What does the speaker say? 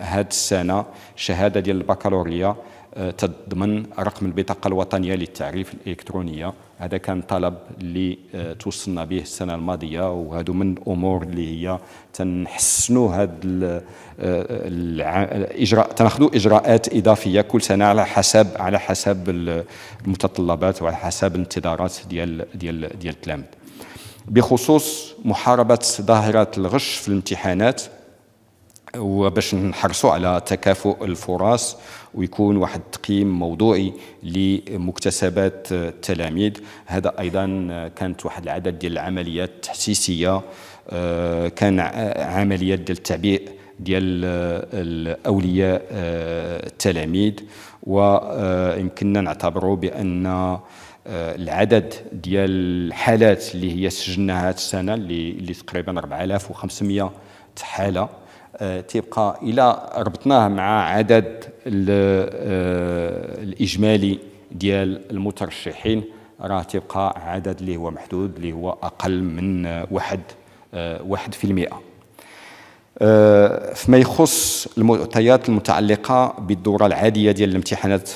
هاد السنه شهاده ديال البكالوريا آه، تضمن رقم البطاقه الوطنيه للتعريف الالكترونيه هذا كان طلب اللي آه، توصلنا به السنه الماضيه وهادو من الامور اللي هي تنحسنوا هاد الاجراء آه، تناخذوا اجراءات اضافيه كل سنه على حسب على حسب المتطلبات وعلى حسب الانتظارات ديال ديال ديال التلامذ بخصوص محاربه ظاهره الغش في الامتحانات وباش نحرصوا على تكافؤ الفرص ويكون واحد التقييم موضوعي لمكتسبات التلاميذ هذا ايضا كانت واحد العدد ديال العمليات التحسيسيه آه، كان عمليات ديال التعبئه ديال آه، الاولياء آه، التلاميذ ويمكننا نعتبروا بان العدد ديال الحالات اللي هي سجلناها هذه السنه اللي تقريبا 4500 حاله تيبقى الى ربطناه مع عدد آه، الاجمالي ديال المترشحين راه تيبقى عدد اللي هو محدود اللي هو اقل من آه، واحد آه، واحد في المئة فيما يخص المعطيات المتعلقة بالدورة العادية ديال الامتحانات